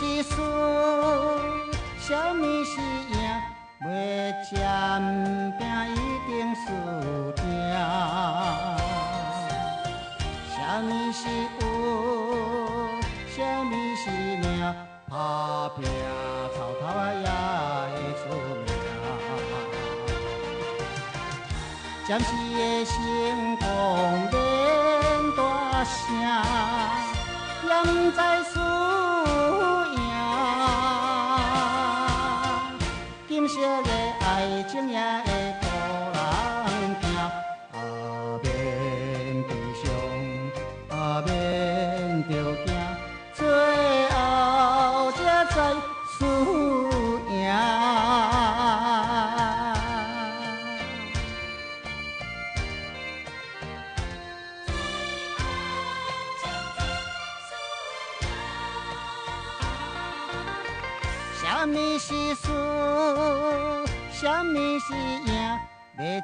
是输，什么是赢？未沾不拼，一定输定。什么是运？什么是命？打拼草头啊也会出名。暂时的成功，连大声，永在输。学的爱情呀。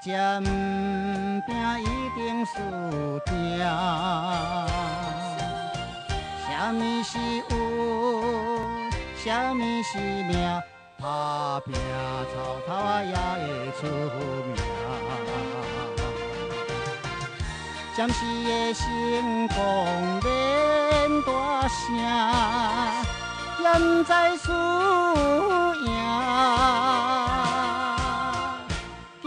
咸拼一定输定，什么是有，什么是命，打拼草头也会出名。暂时的成功免大声，人在输赢。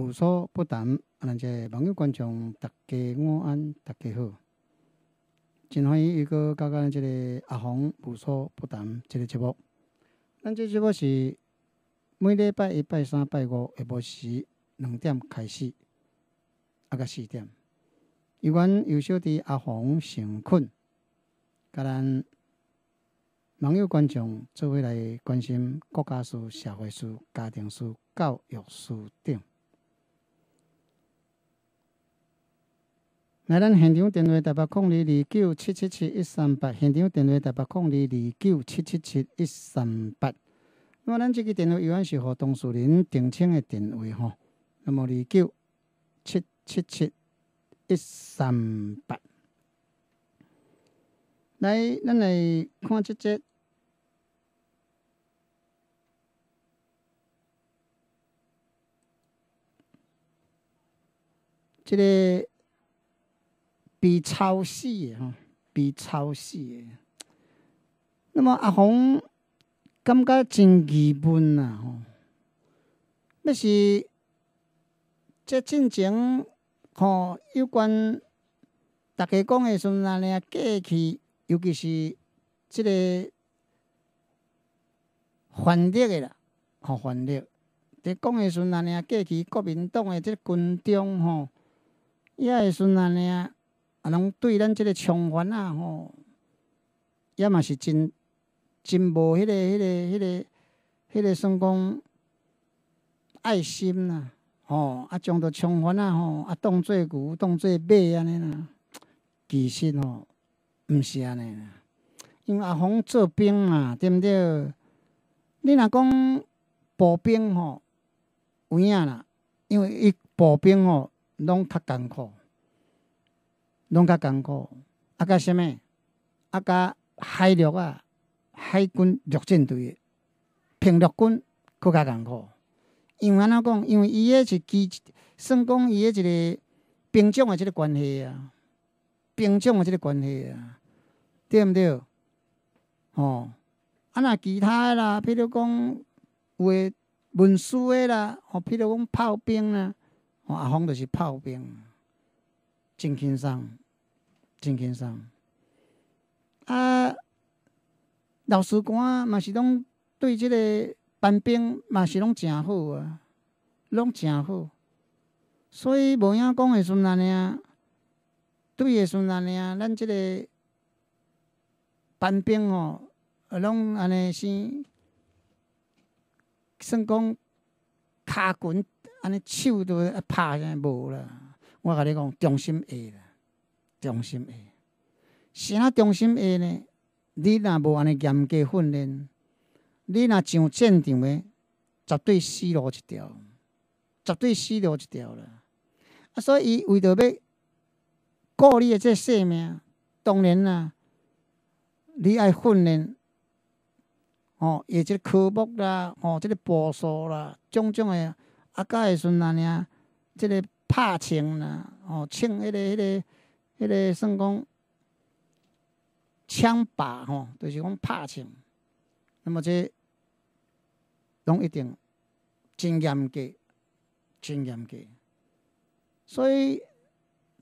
无所不谈，咱个网友观众大家午安，大家好！真欢喜，一个刚刚咱个阿红无所不谈，这个节目。咱这节目是每礼拜一、拜三、拜五下晡时两点开始，啊个四点。有关有小弟阿红成困，甲咱网友观众做伙来关心国家事、社会事、家庭事、教育事等。来，咱现场电话：，八八零二二九七七七一三八。现场电话：八八零二二九七七七一三八。那么，咱这个电话依然是和当事人定亲的电话，吼。那么，二九七七七一三八。来，咱来看这这，这个。比超细嘅吼，比超细那么阿红感觉真郁闷呐吼。要是这进前吼有关大家讲的时候那过去，尤其是这个反帝的啦，吼反帝。在讲嘅时候那过去，国民党的这军中吼，也会像那样。啊，拢对咱即个枪环啊，吼，也嘛是真真无迄个迄个迄个迄个算讲爱心啦，吼！啊，将着枪环啊，吼，啊，当做牛，当做马安尼啦，其实哦，毋是安尼，啦，因为啊，红做兵嘛，对毋对？你若讲步兵吼，有影啦，因为伊步兵吼，拢较艰苦。拢较艰苦，啊甲啥物？啊甲海陆啊，海军陆战队、平陆军，搁较艰苦。因为安怎讲？因为伊个是基算讲伊个一个兵种的即个关系啊，兵种的即个关系啊，对毋对？哦，啊若其他的啦，比如讲有诶文书诶啦，哦，比如讲炮兵啦，阿洪就是炮兵。真轻松，真轻松。啊，老师官嘛是拢对即个班兵嘛是拢诚好啊，拢诚好。所以无影讲的孙安尼啊，对的孙安尼啊，咱即个班兵吼，拢安尼先，算讲骹拳安尼手都拍成无啦。我甲你讲，中心会啦，中心下，啥中心会呢？你若无安尼严格训练，你若上战场诶，绝对死路一条，绝对死路一条啦。啊，所以伊为着要顾你诶，即性命，当然啦，你爱训练，吼，即个科目啦，吼，即个步数啦，种种诶，啊，到时阵啊，即个。拍枪啦，哦，枪迄个、迄个、迄个，算讲枪靶吼，就是讲拍枪。那么这拢一定，真严格，真严格。所以，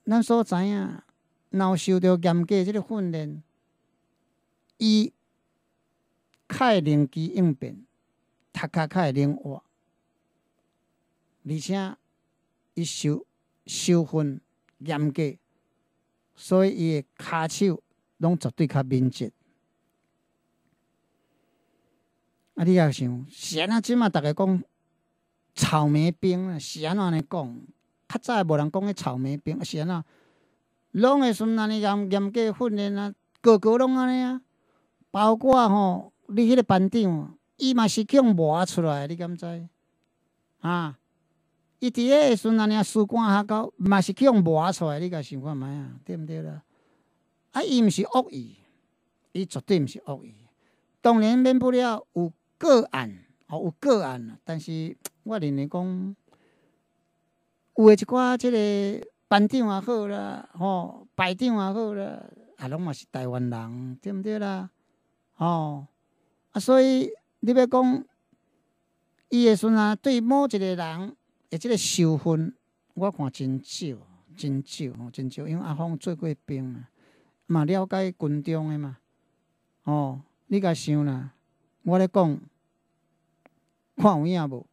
咱所知影，若有受着严格即个训练，伊较会灵机应变，他较较会灵活，而且。伊收收分严格，所以伊个骹手拢绝对较敏捷。啊，你也想，是安怎即马逐个讲草莓兵啊，是安怎尼讲，较早无人讲迄草莓兵安怎？拢会算安尼严严格训练啊，个个拢安尼啊，包括吼，你迄个班长，伊嘛是叫磨出来，你敢知？啊？伊伫个阵，安尼啊，事干下到嘛是去互磨出来。你甲想看卖啊？对毋对啦？啊，伊毋是恶意，伊绝对毋是恶意。当然免不了有个案，吼有个案但是我认为讲，有诶一寡即个班长也好啦，吼排长也好啦，啊拢嘛是台湾人，对毋对啦？哦，啊所以你要讲，伊个阵啊对某一个人。诶，即个受训，我看真少，真少吼，真少，因为阿芳做过兵嘛，嘛了解军中诶嘛，吼，你甲想啦，我咧讲，看有影无？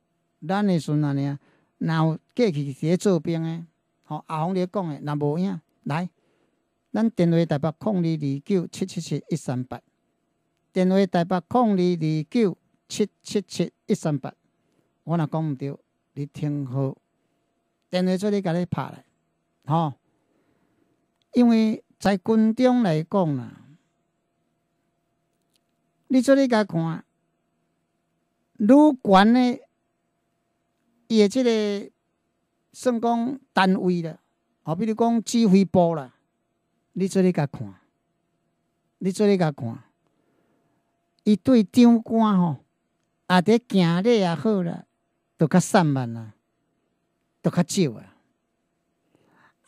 咱诶孙安尼啊，若有过去伫咧做兵诶，吼，阿伫咧讲诶，若无影，来，咱电话台北控二二九七七七一三八，电话台北控二二九七七七一三八，我若讲毋对。你听好，电话做你甲你拍来，吼！因为在军中来讲啦，你做你甲看，愈高呢，伊个即个算讲单位啦，啊，比如讲指挥部啦，你做你甲看，你做你甲看，伊对长官吼，啊，伫行礼也好啦。都较散漫啊，都较少啊。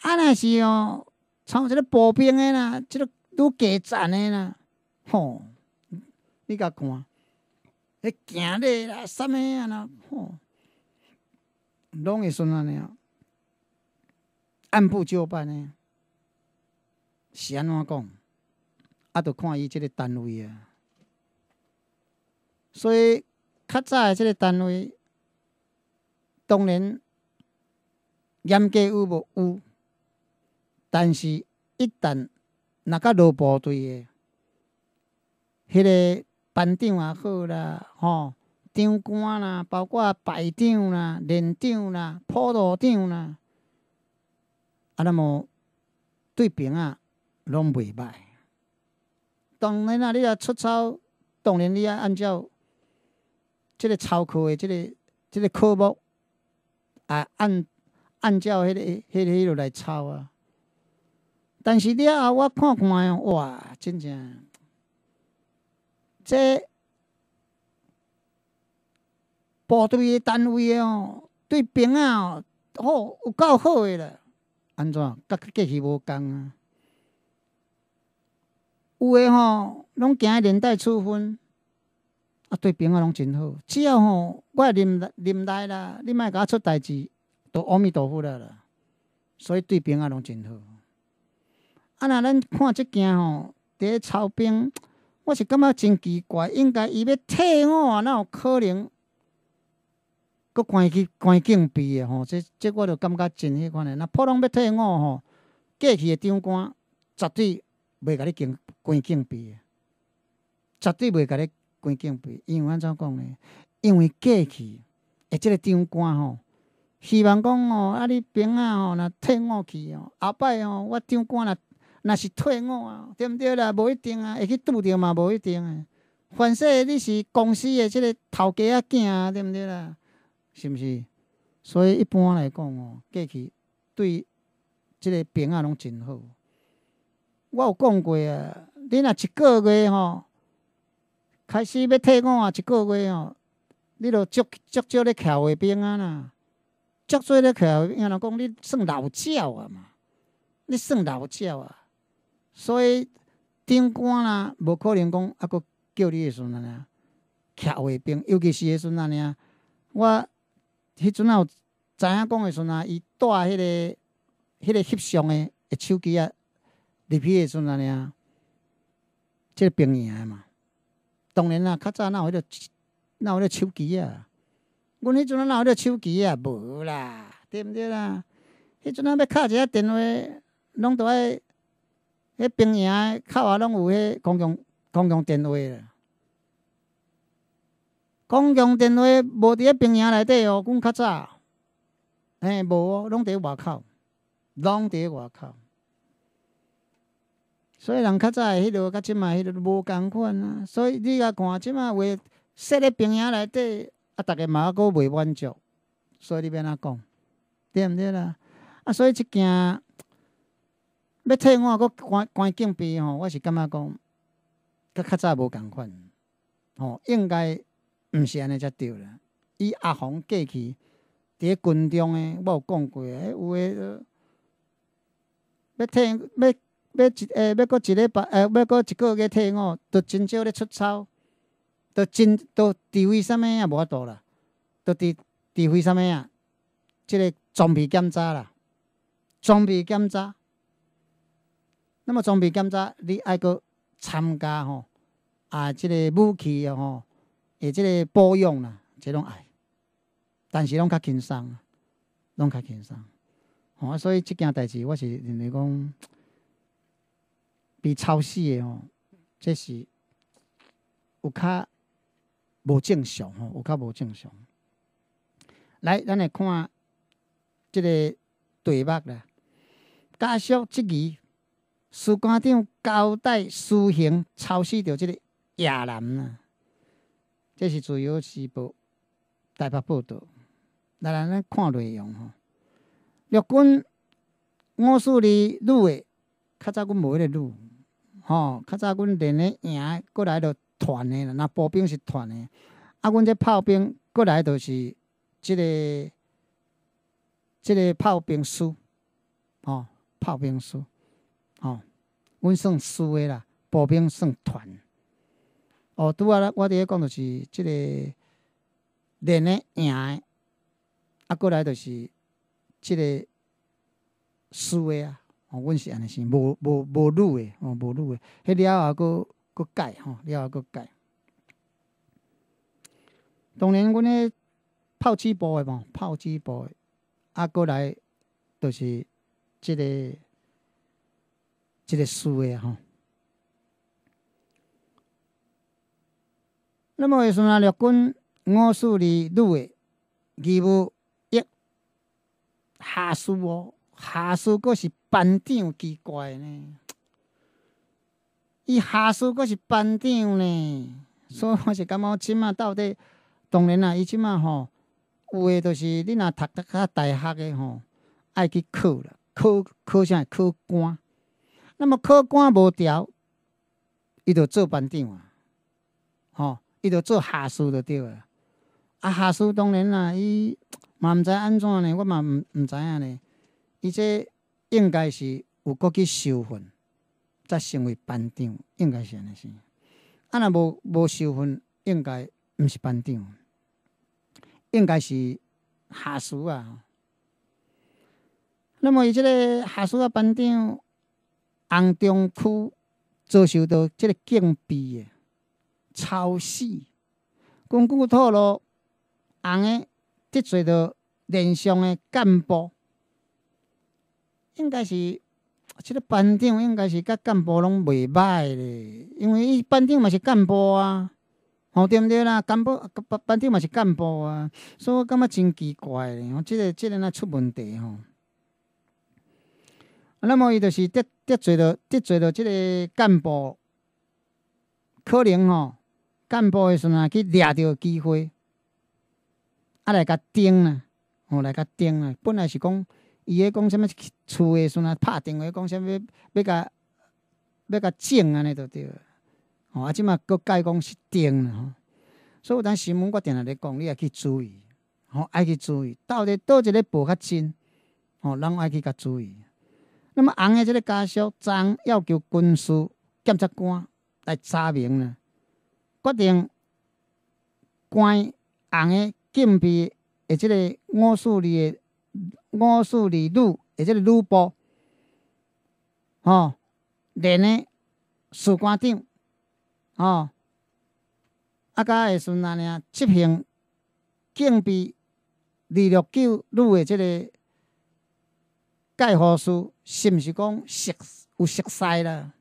啊，若是哦，像即个步兵诶啦，一个如加战诶啦，吼，你甲看，迄行咧啦，啥物啊啦，吼，拢会顺安尼啊，按部就班诶，是安怎讲？啊，着看伊即个单位啊。所以较早诶，即个单位。当然，严格有无有，但是一旦若个入部队的，迄个班长也好啦，吼，长官啦，包括排长啦、连长啦、普道长啦，啊，那么对兵啊拢袂歹。当然啊，你若出操，当然你爱按照即个操课诶，即个即个科目。啊，按按照迄个、迄个、迄落来抄啊！但是了后，我看看哦，哇，真正，这部队的单位哦，对兵啊哦，好有够好的嘞！安怎？甲过去无共啊？有诶吼，拢行连带处分。啊，对朋友拢真好，只要吼我忍忍耐啦，你莫甲我出代志，都阿弥陀佛啦。所以对朋友拢真好。啊，若咱看即件吼，伫咧操兵，我是感觉真奇怪，应该伊要退伍啊，哪有可能搁关去关禁闭的吼？即即我着感觉真迄款的。若普通要退伍吼，过去诶，长官绝对袂甲你关关禁闭个，绝对袂甲你。关镜闭，因为安怎讲呢？因为过去，诶，即个长官吼，希望讲吼，啊，你兵啊吼，若退伍去吼，后摆吼，我长官若，若是退伍啊，对毋对啦？无一定啊，会去拄着嘛，无一定诶。凡正你是公司诶，即个头家啊，囝啊，对毋对啦？是毋是？所以一般来讲哦，过去对即个兵啊，拢真好。我有讲过啊，你若一个月吼。开始要退伍啊！一个月哦，你着足足少咧徛卫兵啊啦，足少咧徛。兵，人讲，你算老少啊嘛，你算老少啊。所以长官啦，无可能讲啊，阁叫你时阵啊，徛卫兵，尤其是时阵啊。我迄阵啊有知影讲时阵啊，伊带迄个迄个翕相诶手机啊，入去片时阵啊。即、个兵营个嘛。当然啦，较早有迄个有迄个手机啊！阮迄阵啊有迄个手机啊，无啦，对毋对啦？迄阵啊要敲一下电话，拢都爱迄兵营诶口外拢有迄公共公共电话啦。公共电话无伫咧兵营内底哦，阮较早，嘿，无哦，拢伫外口，拢伫外口。所以人较早迄落，甲即卖迄落无共款啊！所以你若看即卖话，说咧平影内底，啊，逐个嘛还佫袂满足，所以你要安怎讲？对毋对啦？啊，所以即件要退我还佫关关禁闭吼，我是感觉讲佮较早无共款，吼，应该毋是安尼才对啦。伊阿红过去伫咧军中诶，我有讲过，诶，有诶要退要。要一诶，要搁一礼拜，诶，要搁一个月退伍，都真少咧出操，都真，都地位啥物啊无法度啦，都伫地位啥物啊，即个装备检查啦，装备检查，那么装备检查你爱搁参加吼，啊，即个武器吼，诶，即个保养啦，即拢爱，但是拢较轻松，拢较轻松，吼，所以即件代志我是认为讲。比超市的吼，这是有较无正常吼，有较无正常。来，咱来看即个题目啦。加速，质疑，司官长交代私刑超速着即个亚男啊，这是自由时报台北报道。来，咱看内容吼。陆军五四二女尾，较早阮无迄个女。吼，较早阮练咧赢，过来就团的啦。那步兵是团的，啊，阮这炮兵过来就是即个，即个炮兵输，吼，炮兵输，吼，阮算输的啦。步兵算团。哦，拄仔我伫咧讲就是即个练咧赢的，啊，过来就是即个输的啊。阮是安尼生，无无无女诶，吼，无女诶。迄了阿佫佫改吼，了阿佫改。当然，阮咧炮击部诶嘛，炮击部诶，啊，哥来就是一个一个事诶吼。那么为什么六军五师里女诶，二五一下属哦，下属佫是。班长奇怪呢，伊下属阁是班长呢，所以我是感觉，即马到底，当然啦，伊即马吼，有诶，就是你若读较大学诶吼，爱去考，啦，考考啥考官，那么考官无调，伊著做班长啊，吼，伊著做下属就对啊，啊，下属当然啦，伊 嘛毋知安怎呢，我嘛毋毋知影呢，伊说。应该是有过去受训，才成为班长，应该是安尼是。啊，若无无受训，应该毋是班长，应该是下属啊。那么以即个下属啊，班长红中区遭受到这个禁闭的抄袭，根据透露，红诶得罪到连上的干部。应该是即个班长应该是甲干部拢袂歹咧，因为伊班长嘛是干部啊，吼对毋对啦？干部班班长嘛是干部啊，所以我感觉真奇怪咧，吼，即个即个若出问题吼。那么伊就是得得罪到得罪到即个干部，可能吼干部的时阵去掠着机会，啊来甲顶啊，吼来甲顶啊。本来是讲。伊咧讲啥物厝诶？时啊！拍电话讲啥物要甲要甲证安尼都对。吼啊，即嘛阁改讲是吼。所以咱新闻我定定咧讲，你也去注意，吼爱去注意到底倒一个报较真，吼人爱去甲注意。那么红诶，即个家属张要求军事检察官来查明呢，决定关红诶禁闭，诶，即个五四二诶。五四二女，也即个女部，吼、哦，连呢士官长，吼、哦，啊，甲下安尼啊？执行警备二六九女诶，即个盖护书，是毋是讲熟有熟悉啦？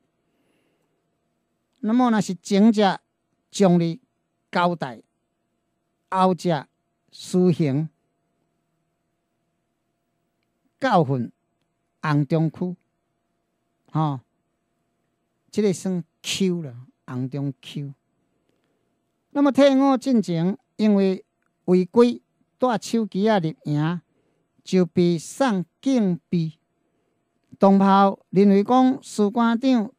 那么若是前者将你交代，后者施行。教训，红中区，吼，这个算 Q 了，红中 Q。那么退伍进前，因为违规带手机啊入营，就被送禁闭。同袍认为讲，士官长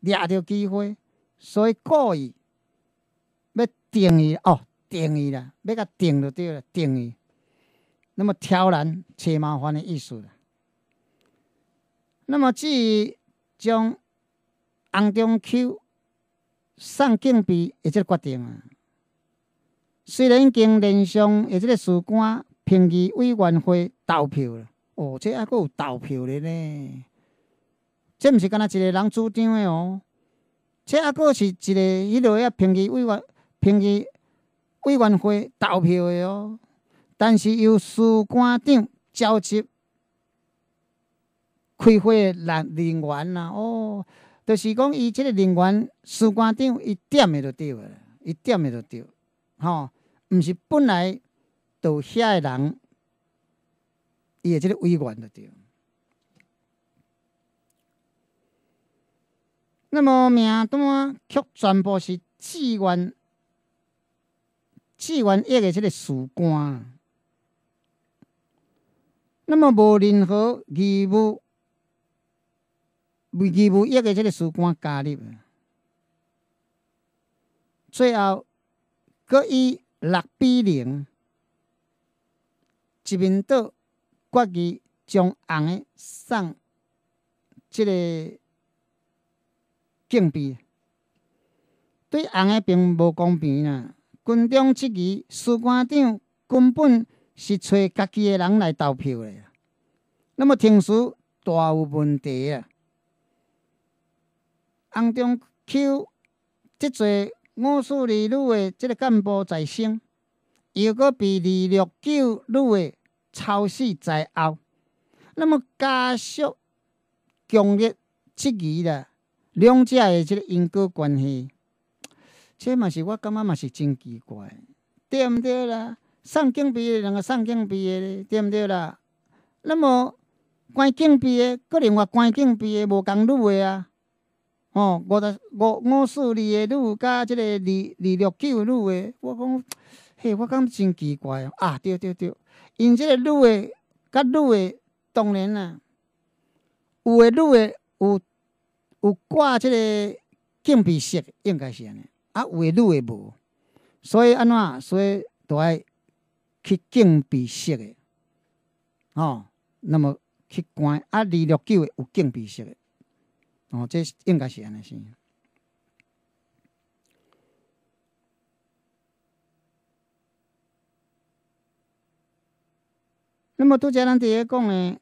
掠着机会，所以故意要定伊，哦，定伊啦，要甲定就对了，定伊。那么挑难、找麻烦的意思了。那么至于将红中 Q 送禁币的这个决定啊，虽然已经连上的这个事官评议委员会投票了，哦，这还佫有投票的呢，这毋是干那一个人主张的哦，这还佫是一个迄落个评议委员评议委员会投票的哦。但是由宿管长召集开会的人员啊，哦，就是讲伊即个人员，宿管长伊点的就对了，伊点的就对，吼，毋是本来到遐个人，伊的即个委员就对。那么名单却全部是志愿、志愿役的即个宿管。那么无任何义务、未义务约的这个士官加入，最后佫以六比零，殖民岛决议将红诶送，这个禁闭，对红诶并无公平啦。军中之鱼，士官长根本。是找家己诶人来投票诶，那么听说大有问题啊！红中抽即座五四二女诶，即个干部在先，又搁被二六九女诶超时在后，那么加速强烈质疑啦，两者诶即个因果关系，这嘛是我感觉嘛是真奇怪，对毋对啦？送镜币两个送镜币，对不对啦？那么关警币的，搁另外关警币的，无共女的啊！哦，五十五五四二个女，加即个二二六九个女个，我讲嘿，我感觉真奇怪哦！啊，对对对，因即个女的甲女的，当然啦，有的女的有有挂即个警币色，应该是安尼，啊，有的女的无，所以安怎？所以就爱。去竞比息的，哦，那么去管啊二六九有竞比息的，哦，这应该是安尼先。那么杜家人第一讲呢，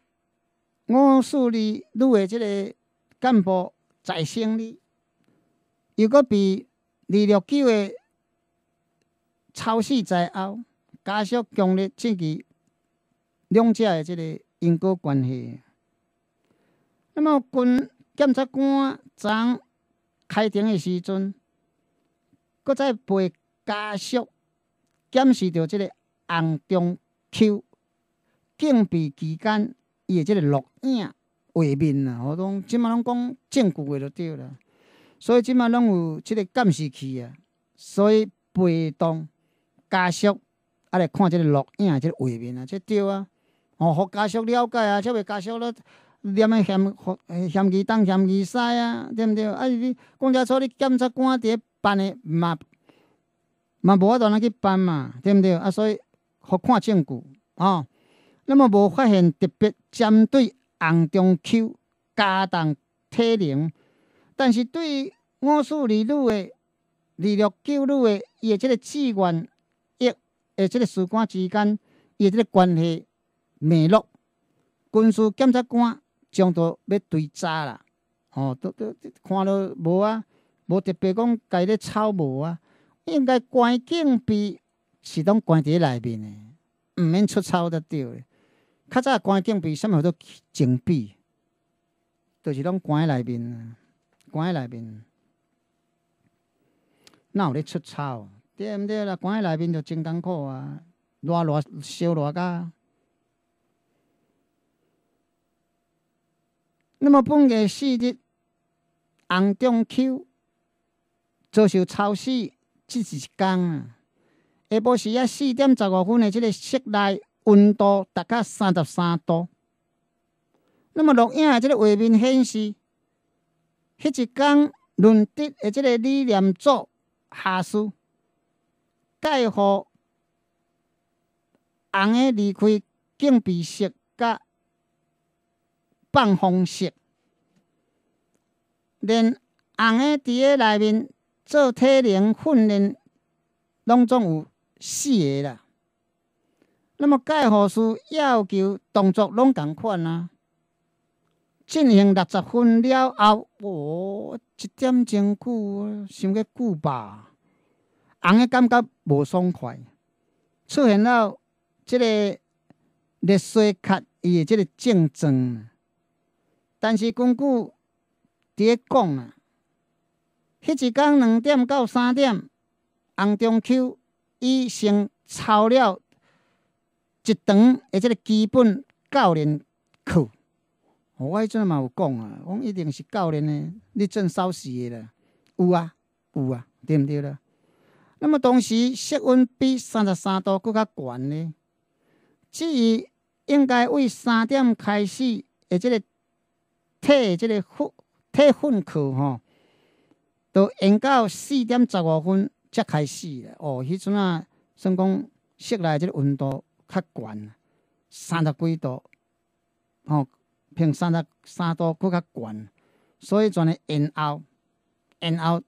我树立你个即个干部在先里，如果比二六九的超市在后。加速、强烈刺激两者的即个因果关系。那么，军检察官昨开庭的时阵，阁再被加速检视到即个红中秋禁闭期间伊的即个录影画面啊，我拢即马拢讲证据个就对了。所以即马拢有即个监视器啊，所以被动加速。来看即个录影、即个画面啊，即对啊，哦，互家属了解啊，才袂家属咧念诶嫌嫌疑东嫌疑西啊，对毋对？啊，你公交车你检察官伫咧办的，嘛嘛无法度通去办嘛，对毋对？啊，所以互看证据哦。那么无发现特别针对红中秋加重体能，但是对于五十五路的二六九路的，的即个志愿。诶，即个事官之间，伊的个关系没落，军事检察官将要要追查啦。哦，都都看到无啊，无特别讲家咧抄无啊。应该关禁闭是拢关伫内面的，毋免出抄得着的。较早关禁闭，啥物好做禁闭，就是拢关在内面啊，关在内面，哪有咧出抄？对毋对？啦？关喺内面就真艰苦啊，热热烧热甲。那么本夜四日，红中秋，遭受超时，即一天啊。下晡时啊，四点十五分的即个室内温度达到三十三度。那么录影的即个画面显示，迄一天轮值的即个理念组下属。介乎红个离开禁闭室佮放风室，连红个伫个内面做体能训练，拢总有四个啦。那么介护师要求动作拢共款啊。进行六十分了后，我一点钟久想个久吧。红诶，感觉无爽快，出现了即个热衰竭，伊的即个症状。但是根据伫讲啊，迄一天两点到三点，红中秋医生操了一堂，诶即个基本教练课。我迄阵嘛有讲啊，我一定是教练诶，你真收死诶啦，有啊，有啊，对毋对啦？那么当时室温比三十三度搁较悬呢？至于应该为三点开始的即个退的即个退训课吼，都延到四点十五分才开始的哦，迄阵啊，算讲室内即个温度较悬，三十几度，吼，平三十三度搁较悬，所以全咧延后，延后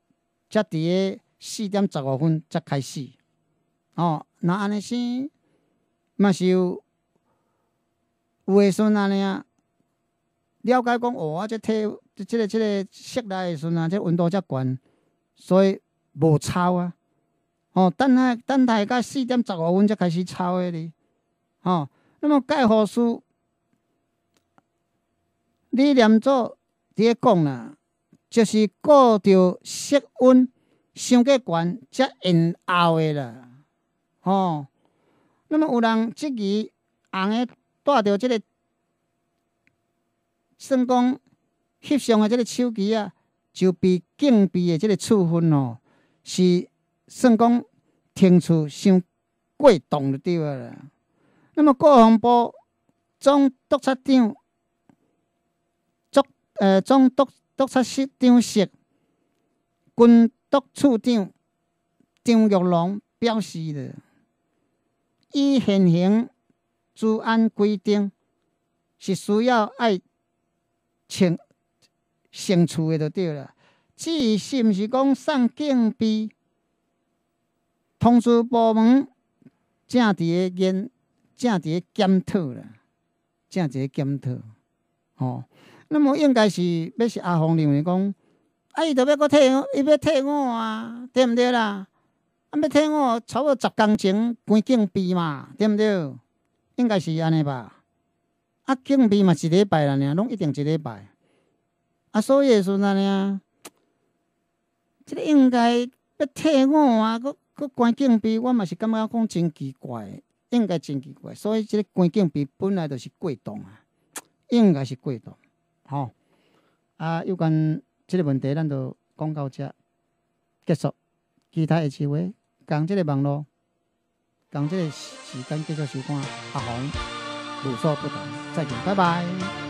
才伫个。四点十五分才开始。哦，那安尼先嘛是有有诶，说安尼啊，了解讲，哦，即体即个即个室内诶时阵啊，即温度遮悬，所以无炒啊。哦，等下等下到四点十五分才开始炒诶哩。哦，那么盖好书，你连做伫个讲啦，就是顾着室温。伤过悬，则因后诶啦，吼。那么有人质疑，红诶带着这个，算讲翕相的这个手机啊，就被禁闭的这个处分哦，是算讲停出伤过动的地方了。那么，国防部总督察长，总呃总督督察室长室军。督察长张玉龙表示了，依现行治安规定，是需要要惩惩处的，就对了。至于是毋是讲送警比通知部门正伫个严正伫个检讨啦，正伫个检讨。哦，那么应该是要是阿洪认为讲。啊！伊着要阁退伊要退伍啊，对毋对啦？啊，要退伍，差不多十工斤关禁闭嘛，对毋对？应该是安尼吧。啊，禁闭嘛，一礼拜啦，尔拢一定一礼拜。啊，所以说安尼啊。即个应该要退伍啊，阁阁关禁闭，我嘛是感觉讲真奇怪，应该真奇怪。所以即个关禁闭本来就是贵重啊，应该是贵重，吼。啊，又关。这个问题，咱就讲到这，结束。其他下次话，讲这个网络，讲这个时间，继续收看阿红，无所不谈。再见，拜拜。